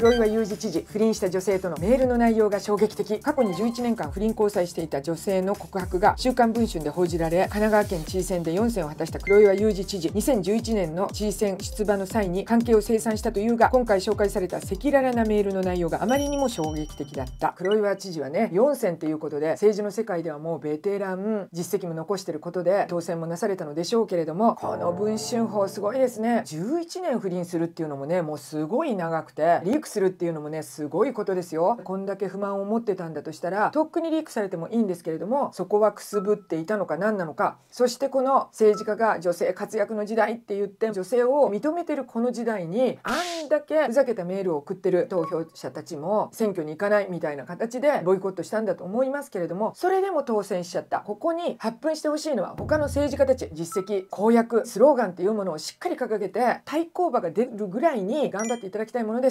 黒岩雄二知事不倫した女性とのメールの内容が衝撃的過去に11年間不倫交際していた女性の告白が「週刊文春」で報じられ神奈川県知事選で4選を果たした黒岩雄二知事2011年の知事選出馬の際に関係を清算したというが今回紹介された赤裸々なメールの内容があまりにも衝撃的だった黒岩知事はね4選ということで政治の世界ではもうベテラン実績も残してることで当選もなされたのでしょうけれどもこの文春法すごいですね11年不倫するっていうのもねもうすごい長くてリークするっていうのもねすごいことですよこんだけ不満を持ってたんだとしたらとっくにリークされてもいいんですけれどもそこはくすぶっていたのか何なのかそしてこの政治家が女性活躍の時代って言って女性を認めてるこの時代にあんだけふざけたメールを送ってる投票者たちも選挙に行かないみたいな形でボイコットしたんだと思いますけれどもそれでも当選しちゃったここに発奮してほしいのは他の政治家たち実績公約スローガンっていうものをしっかり掲げて対抗馬が出るぐらいに頑張っていただきたいものです。